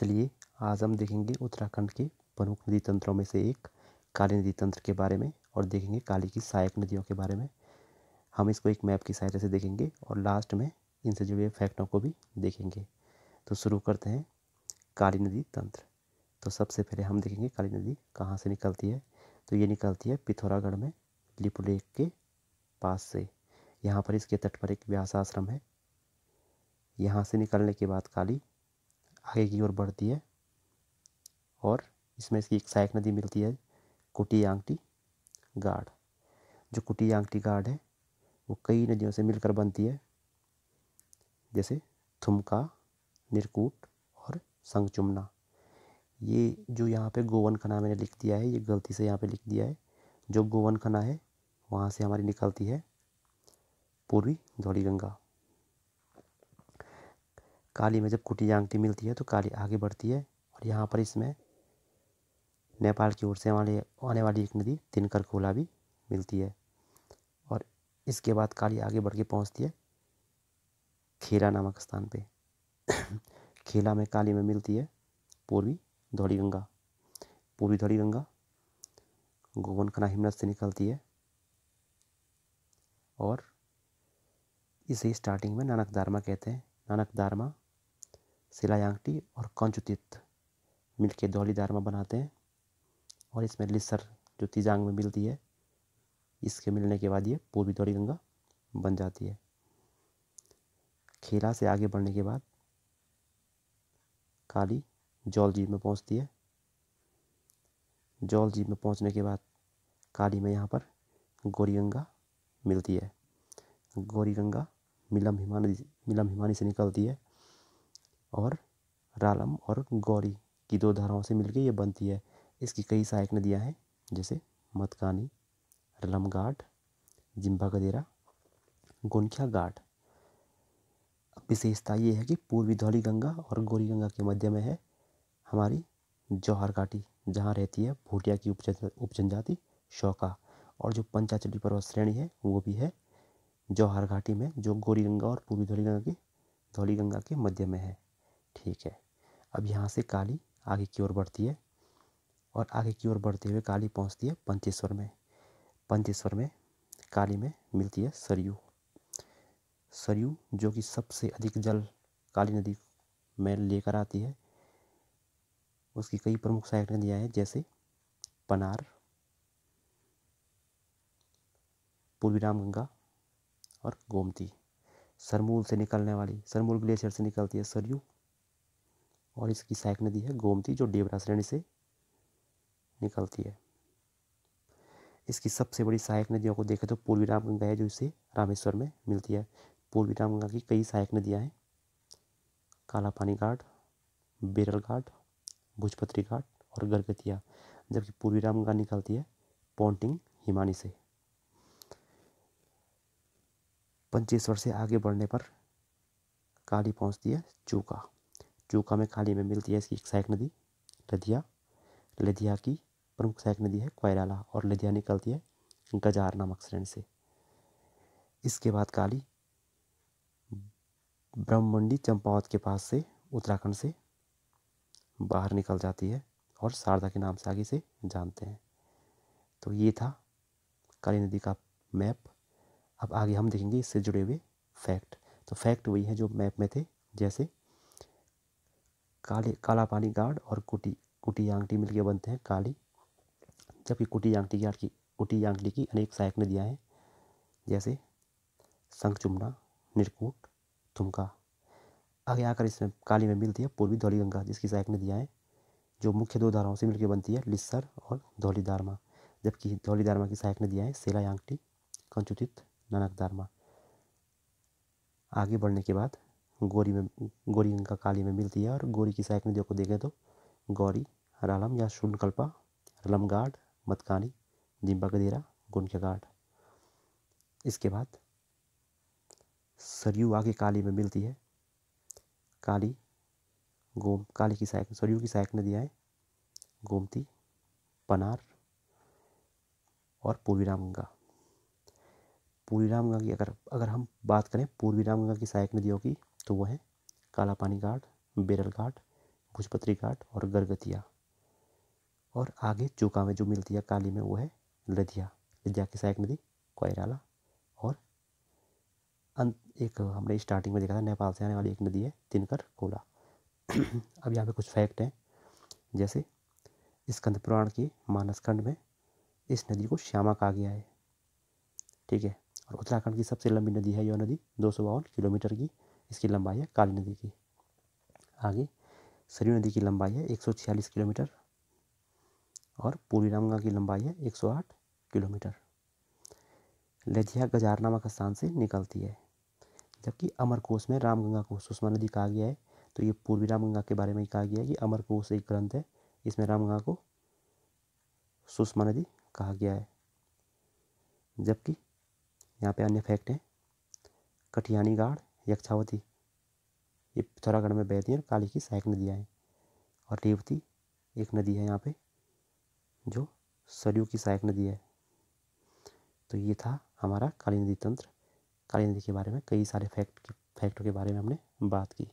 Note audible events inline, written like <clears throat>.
चलिए आज हम देखेंगे उत्तराखंड के प्रमुख नदी तंत्रों में से एक काली नदी तंत्र के बारे में और देखेंगे काली की सहायक नदियों के बारे में हम इसको एक मैप की सहायता से देखेंगे और लास्ट में इनसे जुड़े फैक्टों को भी देखेंगे तो शुरू करते हैं काली नदी तंत्र तो सबसे पहले हम देखेंगे काली नदी कहाँ से निकलती है तो ये निकलती है पिथौरागढ़ में लिपु लेक के पास से यहाँ पर इसके तट पर एक व्यास आश्रम है यहाँ से निकलने के बाद काली आगे की ओर बढ़ती है और इसमें इसकी एक सहायक नदी मिलती है कुटी आंगटी गाढ़ जो कुटी आंगटी गाढ़ है वो कई नदियों से मिलकर बनती है जैसे थुमका निरकूट और संगचुमना ये जो यहाँ पे गोवन खना मैंने लिख दिया है ये गलती से यहाँ पे लिख दिया है जो गोवन खना है वहाँ से हमारी निकलती है पूर्वी धौली गंगा काली में जब कुटिया आंगती मिलती है तो काली आगे बढ़ती है और यहाँ पर इसमें नेपाल की ओर से वाले आने वाली एक नदी तिनकर खोला भी मिलती है और इसके बाद काली आगे बढ़ के पहुँचती है खेला नामक स्थान पे <coughs> खेला में काली में मिलती है पूर्वी धौड़ी गंगा पूर्वी धौड़ी गंगा खना हिमनद से निकलती है और इसे स्टार्टिंग में नानक दारमा कहते हैं नानक दारमा सिलाई आंगटी और कंचुतित मिल के दोहलीदार में बनाते हैं और इसमें लिसर जो तीजांग में मिलती है इसके मिलने के बाद ये पूर्वी दौली गंगा बन जाती है खेला से आगे बढ़ने के बाद काली जौलजीव में पहुंचती है जौलजीव में पहुंचने के बाद काली में यहाँ पर गौरी गंगा मिलती है गौरी गंगा मिलम हिमानी मिलम हिमानी से निकलती है और रालम और गौरी की दो धाराओं से मिलकर ये बनती है इसकी कई सहायक नदियाँ हैं जैसे मतकानी रलम घाट जिम्बा गदेरा गुनख्या घाट विशेषता ये है कि पूर्वी धौली गंगा और गौरी गंगा के मध्य में है हमारी जौहर घाटी जहाँ रहती है भूटिया की उपजनजाति शौका और जो पंचाचली पर्वत श्रेणी है वो भी है जौहर घाटी में जो गौरी गंगा और पूर्वी धौली गंगा की धौली गंगा के मध्य में है ठीक है अब यहाँ से काली आगे की ओर बढ़ती है और आगे की ओर बढ़ते हुए काली पहुँचती है पंचेश्वर में पंचेश्वर में काली में मिलती है सरयू सरयू जो कि सबसे अधिक जल काली नदी में लेकर आती है उसकी कई प्रमुख सहायक नदियाँ हैं जैसे पनार पूर्वी रामगंगा और गोमती सरमूल से निकलने वाली सरमूल ग्लेशियर से निकलती है सरयू और इसकी सहायक नदी है गोमती जो देवरा श्रेणी से निकलती है इसकी सबसे बड़ी सहायक नदियों को देखें तो पूर्वी रामगंगा है जो इसे रामेश्वर में मिलती है पूर्वी रामगंगा की कई सहायक नदियाँ हैं कालापानी घाट बेरल घाट भुजपत्री घाट और गरगतिया जबकि पूर्वी रामगंगा निकलती है पॉन्टिंग हिमानी से पंचेश्वर से आगे बढ़ने पर काली पहुंचती है चूका चूका में खाली में मिलती है इसकी एक सहायक नदी लधिया लधिया की प्रमुख सहायक नदी है कोयराला और लधिया निकलती है गजार नामक श्रेण से इसके बाद काली ब्रह्मंडी चंपावत के पास से उत्तराखंड से बाहर निकल जाती है और शारदा के नाम से आगे से जानते हैं तो ये था काली नदी का मैप अब आगे हम देखेंगे इससे जुड़े हुए फैक्ट तो फैक्ट वही है जो मैप में थे जैसे काले काला पानी गार्ड और कुटी कुटी आंगटी मिलकर बनते हैं काली जबकि कुटी आंगटी की कुटी आंगटी की अनेक सहायक नदियाँ हैं जैसे संखचुमना निरकूट थुमका आगे आकर इसमें काली में मिलती है पूर्वी धौली गंगा जिसकी सहायक नदियाँ हैं जो मुख्य दो धाराओं से मिलकर बनती है लिस्सर और धौली धारमा जबकि धौली धारमा की सहायक नदियाँ हैं सेला आंगटी कंचुतित ननक धारमा आगे बढ़ने के बाद गौरी में गौरी गंगा काली में मिलती है और गौरी की सहायक नदियों को देखें तो गौरी रालम या शूनकल्पा रलम घाट मतकानी दिम्बा गदेरा गुंजा घाट इसके बाद सरयू आगे काली में मिलती है काली गोम काली की सहायक सरयू की सहायक नदियाँ गोमती पनार और पूर्वी रामगंगा पूर्वी रामगंगा की अगर अगर हम बात करें पूर्वी रामगंगा की सहायक नदियों की तो वो है कालापानी घाट बेरल घाट भुजपत्री घाट और गरगतिया और आगे चूका में जो मिलती है काली में वो है लदिया लदिया की सहायक नदी कोयराला और अंत एक हमने स्टार्टिंग में देखा था नेपाल से आने वाली एक नदी है तिनकर कोला <clears throat> अब यहाँ पे कुछ फैक्ट हैं जैसे स्कंद पुराण के मानसखंड में इस नदी को श्यामा कहा गया है ठीक है और उत्तराखंड की सबसे लंबी नदी है यह नदी दो किलोमीटर की इसकी लंबाई है काली नदी की आगे सरयू नदी की लंबाई है एक किलोमीटर और पूर्वी रामगंगा की लंबाई है 108 किलोमीटर लधिया गजार नामक स्थान से निकलती है जबकि अमरकोश में रामगंगा को सुषमा नदी कहा गया है तो ये पूर्वी रामगंगा के बारे में कहा गया है कि अमरकोश एक ग्रंथ है इसमें रामगंगा को सुषमा नदी कहा गया है जबकि यहाँ पे अन्य फैक्ट हैं कटियानी गाढ़ यक्षावती ये पिथौरागढ़ अच्छा में बहती है और काली की सहायक नदियाँ हैं और रेवती एक नदी है यहाँ पे जो सरयू की सहायक नदी है तो ये था हमारा काली नदी तंत्र काली नदी के बारे में कई सारे फैक्ट फैक्टों के बारे में हमने बात की